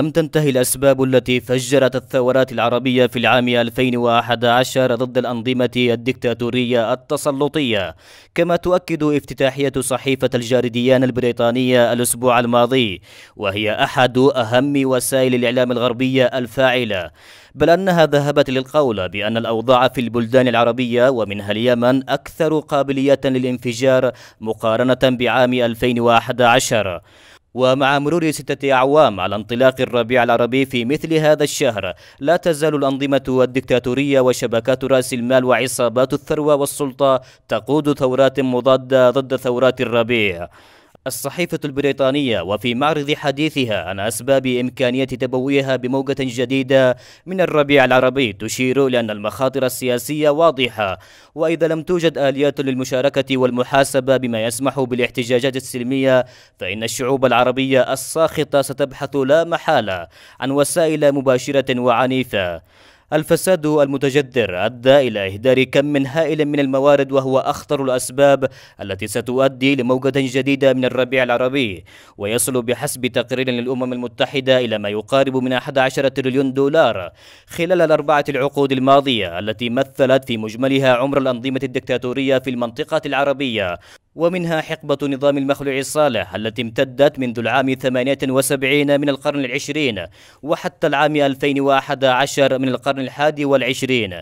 لم تنتهي الأسباب التي فجرت الثورات العربية في العام 2011 ضد الأنظمة الدكتاتورية التسلطية كما تؤكد افتتاحية صحيفة الجارديان البريطانية الأسبوع الماضي وهي أحد أهم وسائل الإعلام الغربية الفاعلة بل أنها ذهبت للقول بأن الأوضاع في البلدان العربية ومنها اليمن أكثر قابلية للانفجار مقارنة بعام 2011 ومع مرور ستة أعوام على انطلاق الربيع العربي في مثل هذا الشهر لا تزال الأنظمة والديكتاتورية وشبكات رأس المال وعصابات الثروة والسلطة تقود ثورات مضادة ضد ثورات الربيع الصحيفة البريطانية وفي معرض حديثها عن أسباب إمكانية تبويها بموجة جديدة من الربيع العربي تشير إلى أن المخاطر السياسية واضحة وإذا لم توجد آليات للمشاركة والمحاسبة بما يسمح بالاحتجاجات السلمية فإن الشعوب العربية الساخطة ستبحث لا محالة عن وسائل مباشرة وعنيفة الفساد المتجذر أدى إلى إهدار كم من هائل من الموارد وهو أخطر الأسباب التي ستؤدي لموجة جديدة من الربيع العربي ويصل بحسب تقرير للأمم المتحدة إلى ما يقارب من 11 تريليون دولار خلال الأربعة العقود الماضية التي مثلت في مجملها عمر الأنظمة الدكتاتورية في المنطقة العربية ومنها حقبة نظام المخلوع الصالح التي امتدت منذ العام 78 من القرن العشرين وحتى العام 2011 من القرن الحادي والعشرين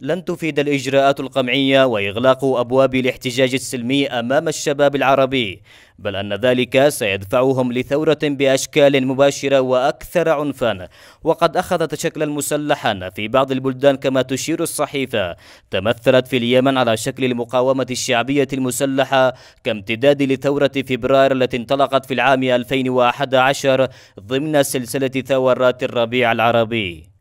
لن تفيد الإجراءات القمعية وإغلاق أبواب الاحتجاج السلمي أمام الشباب العربي بل أن ذلك سيدفعهم لثورة بأشكال مباشرة وأكثر عنفا وقد أخذت شكلا مسلحا في بعض البلدان كما تشير الصحيفة تمثلت في اليمن على شكل المقاومة الشعبية المسلحة كامتداد لثورة فبراير التي انطلقت في العام 2011 ضمن سلسلة ثورات الربيع العربي